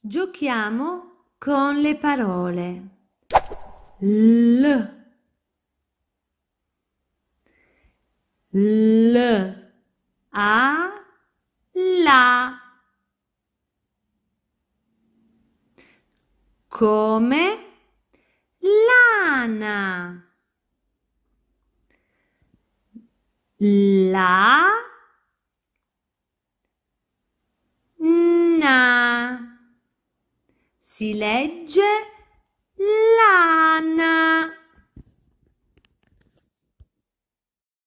Giochiamo con le parole. L. L. A. La. Come lana. La. si legge